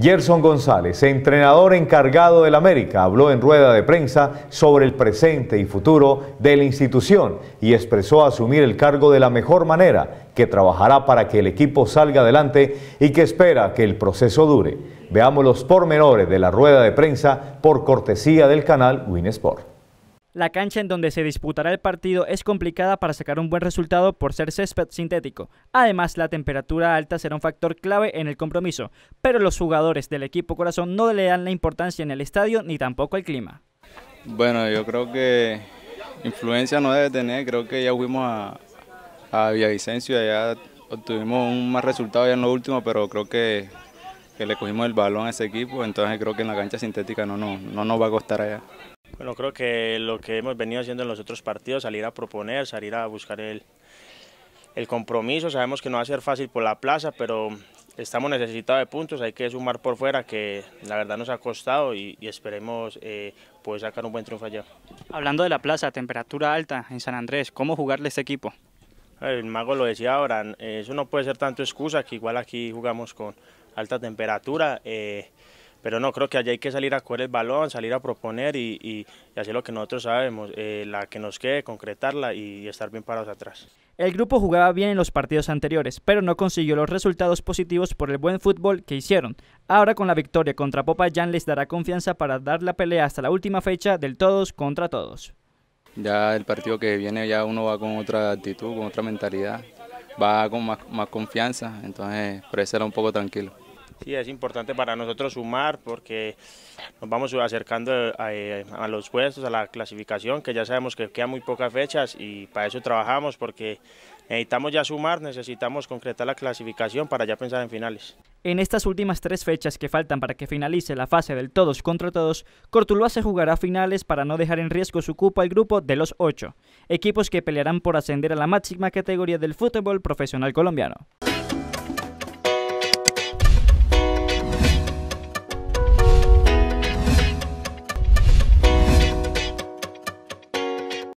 Gerson González, entrenador encargado del América, habló en rueda de prensa sobre el presente y futuro de la institución y expresó asumir el cargo de la mejor manera, que trabajará para que el equipo salga adelante y que espera que el proceso dure. Veamos los pormenores de la rueda de prensa por cortesía del canal Winsport. La cancha en donde se disputará el partido es complicada para sacar un buen resultado por ser césped sintético. Además, la temperatura alta será un factor clave en el compromiso, pero los jugadores del equipo Corazón no le dan la importancia en el estadio ni tampoco al clima. Bueno, yo creo que influencia no debe tener, creo que ya fuimos a, a Villavicencio y ya obtuvimos un más resultado ya en lo último, pero creo que, le cogimos el balón a ese equipo, entonces creo que en la cancha sintética no, no, no nos va a costar allá. Bueno, creo que lo que hemos venido haciendo en los otros partidos, salir a proponer, salir a buscar el, el compromiso. Sabemos que no va a ser fácil por la plaza, pero estamos necesitados de puntos, hay que sumar por fuera, que la verdad nos ha costado y, esperemos eh, sacar un buen triunfo allá. Hablando de la plaza, temperatura alta en San Andrés, ¿cómo jugarle este equipo? El mago lo decía ahora, eh, eso no puede ser tanto excusa, que igual aquí jugamos con alta temperatura. Eh, pero no, creo que allá hay que salir a coger el balón, salir a proponer y, hacer lo que nosotros sabemos, eh, la que nos quede, concretarla y, estar bien parados atrás. El grupo jugaba bien en los partidos anteriores, pero no consiguió los resultados positivos por el buen fútbol que hicieron. Ahora con la victoria contra Popayán les dará confianza para dar la pelea hasta la última fecha del todos contra todos. Ya el partido que viene ya uno va con otra actitud, con otra mentalidad, va con más, más confianza, entonces por eso un poco tranquilo. Sí, es importante para nosotros sumar porque nos vamos acercando eh, a, los puestos, a la clasificación, que ya sabemos que quedan muy pocas fechas y para eso trabajamos porque necesitamos ya sumar, necesitamos concretar la clasificación para ya pensar en finales. En estas últimas tres fechas que faltan para que finalice la fase del todos contra todos, Cortuluá se jugará finales para no dejar en riesgo su cupo al grupo de los ocho, equipos que pelearán por ascender a la máxima categoría del fútbol profesional colombiano.